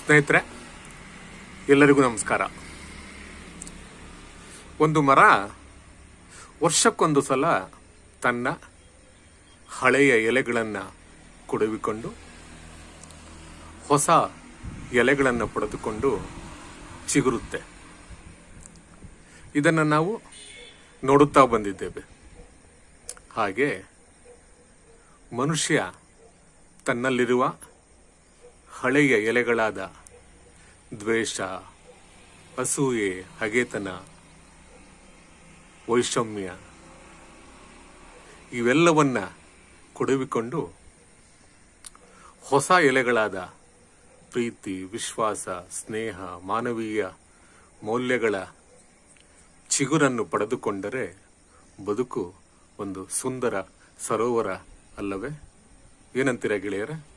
ಸ್ನೇಹಿತರೆ ಎಲ್ಲರಿಗೂ ನಮಸ್ಕಾರ ಒಂದು ಮರ ವರ್ಷಕ್ಕೊಂದು ಸಲ ತನ್ನ ಹಳೆಯ ಎಲೆಗಳನ್ನು ಕೊಡುವಿಕೊಂಡು ಹೊಸ ಎಲೆಗಳನ್ನು ಪಡೆದುಕೊಂಡು ಚಿಗುರುತ್ತೆ ಇದನ್ನು ನಾವು ನೋಡುತ್ತಾ ಬಂದಿದ್ದೇವೆ ಹಾಗೆ ಮನುಷ್ಯ ತನ್ನಲ್ಲಿರುವ ಹಳೆಯ ಎಲೆಗಳಾದ ದ್ವೇಷ ಅಸೂಯೆ ಹಗೆತನ ವೈಷಮ್ಯ ಇವೆಲ್ಲವನ್ನ ಕೊಡುವಿಕೊಂಡು ಹೊಸ ಎಲೆಗಳಾದ ಪ್ರೀತಿ ವಿಶ್ವಾಸ ಸ್ನೇಹ ಮಾನವೀಯ ಮೌಲ್ಯಗಳ ಚಿಗುರನ್ನು ಪಡೆದುಕೊಂಡರೆ ಬದುಕು ಒಂದು ಸುಂದರ ಸರೋವರ ಅಲ್ಲವೇ ಏನಂತೀರ ಗೆಳೆಯರ